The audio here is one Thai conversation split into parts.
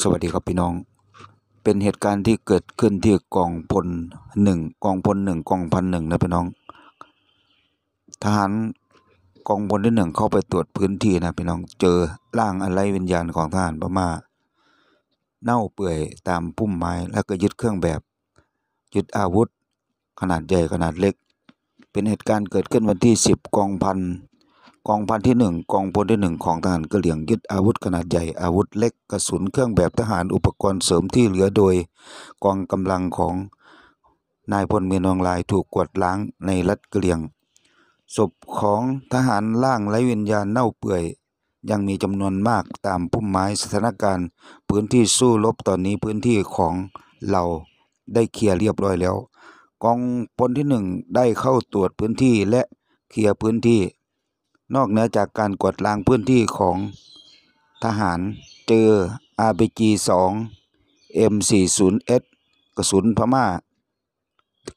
สวัสดีครับพี่น้อง เป็นเหตุการณ์ที่เกิดขึ้นที่กองพลหนึ่งกองพลหนึ่งกองพันหนึ่งนะพี่น้องทหารกองพลที่หนึ่งเข้าไปตรวจพื้นที่นะพี่น้องเจอร่างอะไรวิญญาณของทหารพม่าเน่าเปื่อยตามพุ่มไม้ แล้วก็ยึดเครื่องแบบยึดอาวุธ ขนาดใหญ่ขนาดเล็ก เป็นเหตุการณ์เกิดขึ้นวันที่สิบกองพันกองพันที่หนึ่งกองพลที่หนึ่งของทหารกะเหลี่ยงยึดอาวุธขนาดใหญ่อาวุธเล็กกระสุนเครื่องแบบทหารอุปกรณ์เสริมที่เหลือโดย กองกำลังของนายพลเมืองนองลายถูกกวดล้างในรัฐกะเหลี่ยงศพของทหารล่างไร้วิญญาณเน่าเปื่อย ยังมีจำนวนมากตามพุ่มไม้สถานการณ์ พื้นที่สู้รบตอนนี้พื้นที่ของเราได้เคลียร์เรียบร้อยแล้ว กองพลที่หนึ่งได้เข้าตรวจพื้นที่และเคลียร์พื้นที่นอกเหนือจากการกวาดล้างพื้นที่ของทหาร เจออออาบีีีจสสงเ็ม่ศูนย์เอสกระสุนพม่า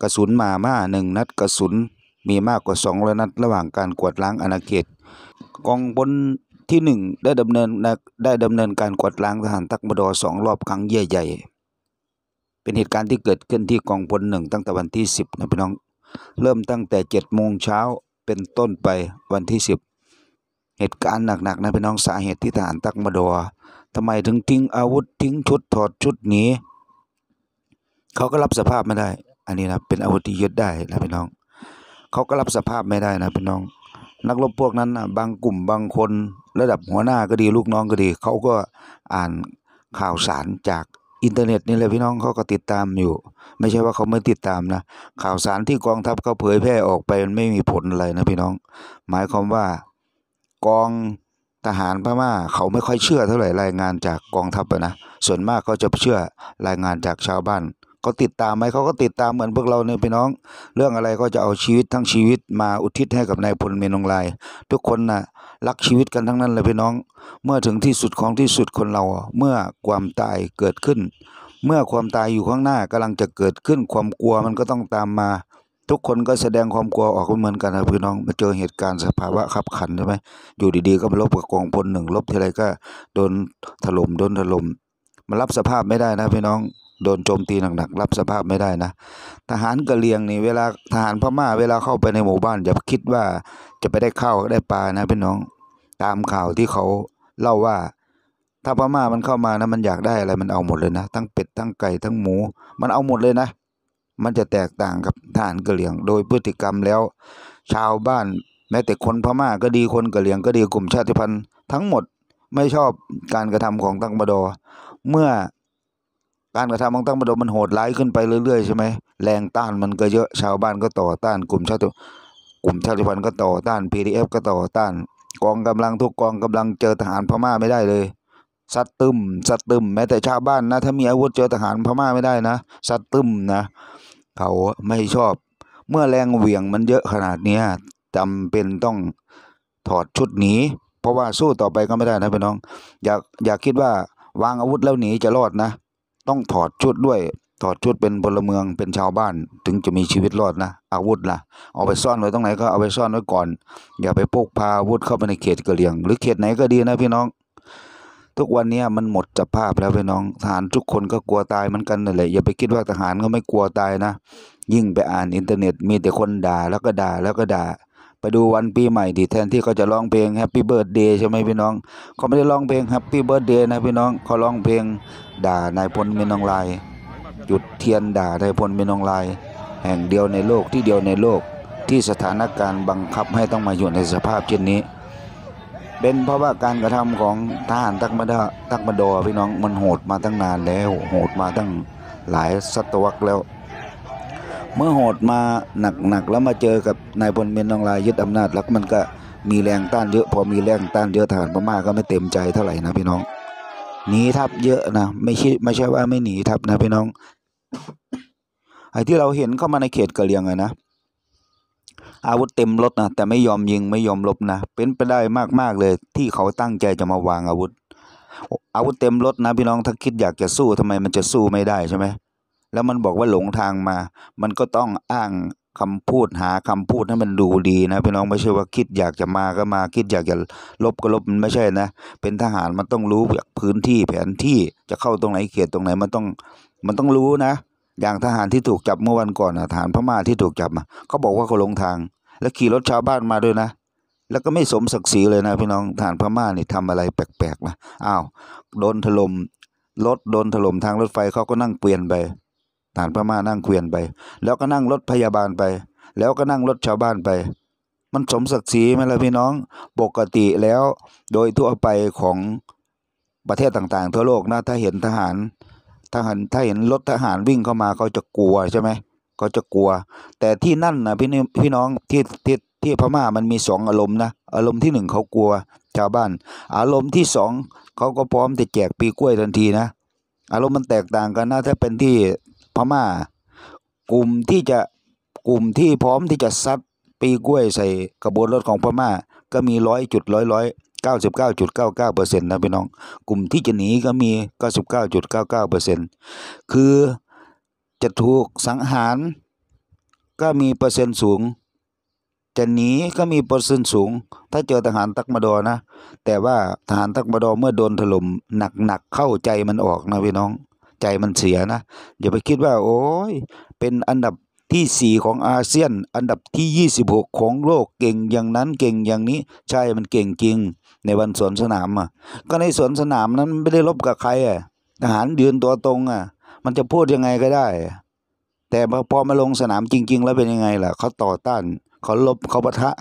กระสุนมาม่าหนึ่งนัดกระสุนมีมากกว่าสองร้อนัดระหว่างการกวาดล้างอาณาเขต กองบนที่หนึ่งได้ดำเนินได้ดำเนินการกวาดล้างทหารตักมดอสองรอบครั้งใหญ่่เป็นเหตุการณ์ที่เกิดขึ้นที่กองพลหนึ่งตั้งแต่วันที่สิบนะพี่น้องเริ่มตั้งแต่เจ็ดโมงเช้าเป็นต้นไปวันที่สิบเหตุการณ์หนักๆนะพี่น้องสาเหตุที่ทหารตักมาดอทำไมถึงทิ้งอาวุธทิ้งชุดถอดชุดหนีเขาก็รับสภาพไม่ได้ อันนี้นะเป็นอาวุธที่ยึดได้นะพี่น้อง เขาก็รับสภาพไม่ได้นะพี่น้อง นักรบพวกนั้นนะบางกลุ่มบางคน ระดับหัวหน้าก็ดีลูกน้องก็ดีเขาก็อ่านข่าวสารจากอินเทอร์เน็ต นี่แหละพี่น้องเขาก็ติดตามอยู่ ไม่ใช่ว่าเขาไม่ติดตามนะข่าวสารที่กองทัพเขาเผยแพร่ออกไปมันไม่มีผลอะไรนะพี่น้อง หมายความว่ากองทหารพม่า เขาไม่ค่อยเชื่อ เท่าไหร่รายงานจากกองทัพนะส่วนมากเขาจะเชื่อรายงานจากชาวบ้านเขาติดตามไหมเขาก็ติดตามเหมือนพวกเราเนี่ยพี่น้อง เรื่องอะไรก็จะเอาชีวิตทั้งชีวิตมาอุทิศให้กับนายพลเมนงลาย ทุกคนนะ่ะรักชีวิตกันทั้งนั้นเลยพี่น้อง เมื่อถึงที่สุดของที่สุดคนเราเมื่อความตายเกิดขึ้น เมื่อความตายอยู่ข้างหน้ากำลังจะเกิดขึ้นความกลัวมันก็ต้องตามมาทุกคนก็แสดงความกลัวออกเหมือนกันนะพี่น้องมาเจอเหตุการณ์สภาวะขับขันใช่ไหมอยู่ดีๆก็มาลบกับกองพลหนึ่งลบทีไรก็โดนถล่มโดนถล่มมารับสภาพไม่ได้นะพี่น้องโดนโจมตีหนักๆรับสภาพไม่ได้นะทหารกะเลียงนี่เวลาทหารพม่าเวลาเข้าไปในหมู่บ้านอย่าคิดว่าจะไปได้ข้าวได้ปลานะพี่น้องตามข่าวที่เขาเล่าว่า ถ้าพม่ามันเข้ามานะมันอยากได้อะไรมันเอาหมดเลยนะทั้งเป็ดทั้งไก่ทั้งหมู มันเอาหมดเลยนะมันจะแตกต่างกับทหารกะเหลี่ยง โดยพฤติกรรมแล้วชาวบ้าน แม้แต่คนพม่าก็ดีคนกะเหลี่ยงก็ดีกลุ่มชาติพันธุ์ทั้งหมดไม่ชอบการกระทำของตั้งบดอ เมื่อการกระทำของตั้งบดมันโหดร้ายขึ้นไปเรื่อยๆใช่ไหมแรงต้านมันก็เยอะชาวบ้านก็ต่อต้าน กลุ่มชาติกลุ่มชาติพันธุ์ก็ต่อต้าน PDF ก็ต่อต้านกองกำลังทุกกองกำลังเจอทหารพม่าไม่ได้เลยสัตตึมสัตตึมแม้แต่ชาวบ้านนะ ถ้ามีอาวุธเจอทหารพม่าไม่ได้นะสัตตึมนะเขาไม่ชอบเมื่อแรงเหวี่ยงมันเยอะขนาดนี้จำเป็นต้องถอดชุดหนีเพราะว่าสู้ต่อไปก็ไม่ได้นะพี่น้อง อยากอยากคิดว่าวางอาวุธแล้วหนีจะรอดนะ ต้องถอดชุดด้วย ถอดชุดเป็นพลเมืองเป็นชาวบ้าน ถึงจะมีชีวิตรอดนะ อาวุธล่ะเอาไปซ่อนไว้ตรงไหนก็เอาไปซ่อนไว้ก่อน อย่าไปพกพาอาวุธเข้าไปในเขตกะเลียง หรือเขตไหนก็ดีนะพี่น้องทุกวันนี้มันหมดสภาพแล้วพี่น้องทหารทุกคนก็กลัวตายเหมือนกันนั่นแหละอย่าไปคิดว่าทหารก็ไม่กลัวตายนะ ยิ่งไปอ่านอินเทอร์เน็ตมีแต่คนด่าแล้วก็ด่าแล้วก็ด่า ไปดูวันปีใหม่ดีแทนที่เขาจะร้องเพลงแฮปปี้เบิร์ดเดย์ใช่ไหมพี่น้องเขาไม่ได้ร้องเพลงแฮปปี้เบิร์ดเดย์นะพี่น้องเขาร้องเพลงด่านายพลเมนองลายหยุดเทียนด่านายพลเมนองลายแห่งเดียวในโลกที่เดียวในโลกที่สถานการณ์บังคับให้ต้องมาอยู่ในสภาพเช่นนี้เป็นเพราะว่าการกระทำของทหารตักมาดาตักมาดอพี่น้อง มันโหดมาตั้งนานแล้ว โหดมาตั้งหลายศตวรรษแล้ว เมื่อโหดมาหนักๆแล้วมาเจอกับนายพลเมียนนองลายยึดอำนาจแล้วมันก็มีแรงต้านเยอะพอมีแรงต้านเยอะทหารพม่าก็ไม่เต็มใจเท่าไหร่นะพี่น้อง หนีทับเยอะนะ ไม่ใช่ไม่ใช่ว่าไม่หนีทับนะพี่น้อง ไอ้ที่เราเห็นเข้ามาในเขตกะเลียงอะนะอาวุธเต็มรถนะแต่ไม่ยอมยิงไม่ยอมลบนะเป็นไปได้มากๆเลยที่เขาตั้งใจจะมาวางอาวุธ อาวุธเต็มรถนะพี่น้องถ้าคิดอยากจะสู้ทำไมมันจะสู้ไม่ได้ใช่ไหมแล้วมันบอกว่าหลงทางมา มันก็ต้องอ้างคำพูดหาคำพูดให้มันดูดีนะพี่น้องไม่ใช่ว่าคิดอยากจะมาก็มา คิดอยากจะลบก็ลบมันไม่ใช่นะเป็นทหารมันต้องรู้พื้นที่แผนที่จะเข้าตรงไหนเขตตรงไหนมันต้องมันต้องรู้นะอย่างทหารที่ถูกจับเมื่อวันก่อนนะทหารพม่าที่ถูกจับมาเขาบอกว่าเขาลงทาง แล้วขี่รถชาวบ้านมาด้วยนะ แล้วก็ไม่สมศักดิ์ศรีเลยนะพี่น้องทหารพม่านี่ทำอะไรแปลกๆนะอ้าวโดนถล่มรถโดนถล่มทางรถไฟเขาก็นั่งเกวียนไปทหารพม่านั่งเกวียนไป แล้วก็นั่งรถพยาบาลไป แล้วก็นั่งรถชาวบ้านไป มันสมศักดิ์ศรีไหมล่ะพี่น้องปกติแล้วโดยทั่วไปของประเทศต่างๆ ทั่วโลกนะถ้าเห็นทหารถ้าหันถ้าเห็นรถทหารวิ่งเข้ามาเขาจะกลัวใช่ไหมเขาจะกลัว แต่ที่นั่นนะพี่พี่น้องที่ที่ที่พม่ามันมีสองอารมณ์นะอารมณ์ที่หนึ่งเขากลัวชาวบ้าน อารมณ์ที่สองเขาก็พร้อมจะแจก ปีกล้วยทันทีนะอารมณ์มันแตกต่างกันนะถ้าเป็นที่พม่า กลุ่มที่จะกลุ่มที่พร้อมที่จะซัดปีกล้วยใส่กระบวนรถของพม่าก็มีร้อยจุดร้อยร้อย99.99%นะพี่น้อง กลุ่มที่จะหนีก็มี 99.99%คือจะถูกสังหารก็มีเปอร์เซ็นต์สูง จะหนีก็มีเปอร์เซ็นต์สูง ถ้าเจอทหารตักมาดอนะ แต่ว่าทหารตักมาดอเมื่อโดนถล่มหนักๆเข้าใจมันออกนะพี่น้อง ใจมันเสียนะ อย่าไปคิดว่าโอ้ย เป็นอันดับที่สี่ของอาเซียนอันดับที่ยี่สิบหกของโลกเก่งอย่างนั้นเก่งอย่างนี้ ใช่มันเก่งจริง ในวันสวนสนามอ่ะ ก็ในสวนสนามนั้นไม่ได้ลบกับใครอ่ะทหารยืนตัวตรงอ่ะ มันจะพูดยังไงก็ได้ แต่พอมาลงสนามจริง ๆ แล้วเป็นยังไงล่ะเขาต่อต้าน เขาลบเขาปะทะ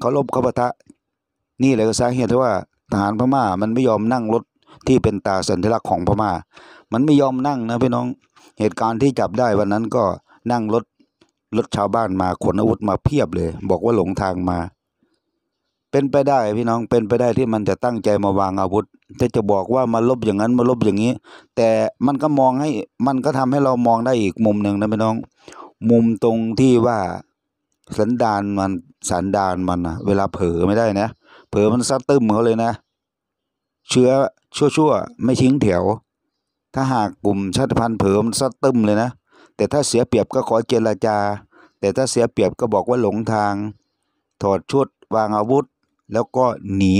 เขาลบเขาปะทะ นี่แหละก็สาเหตุที่ว่าทหารพม่ามันไม่ยอมนั่งรถที่เป็นตาสัญลักษณ์ของพม่ามันไม่ยอมนั่งนะพี่น้องเหตุการณ์ที่จับได้วันนั้นก็นั่งรถรถชาวบ้านมาขนอาวุธมาเพียบเลย บอกว่าหลงทางมา เป็นไปได้ พี่น้อง เป็นไปได้ที่มันจะตั้งใจมาวางอาวุธแต่จะบอกว่ามาลบอย่างนั้นมาลบอย่างนี้ แต่มันก็มองให้ มันก็ทำให้เรามองได้อีกมุมหนึ่งนะพี่น้อง มุมตรงที่ว่าสันดานมันสันดานมันนะเวลาเผลอไม่ได้นะเผลอมันซัดตึมเขาเลยนะเชื้อชั่วชั่ว ไม่ทิ้งแถวถ้าหากกลุ่มชาติพันธุ์เผลอมันซัดตึมเลยนะแต่ถ้าเสียเปรียบก็ขอเจรจา แต่ถ้าเสียเปรียบก็บอกว่าหลงทาง ถอดชุด วางอาวุธแล้วก็หนี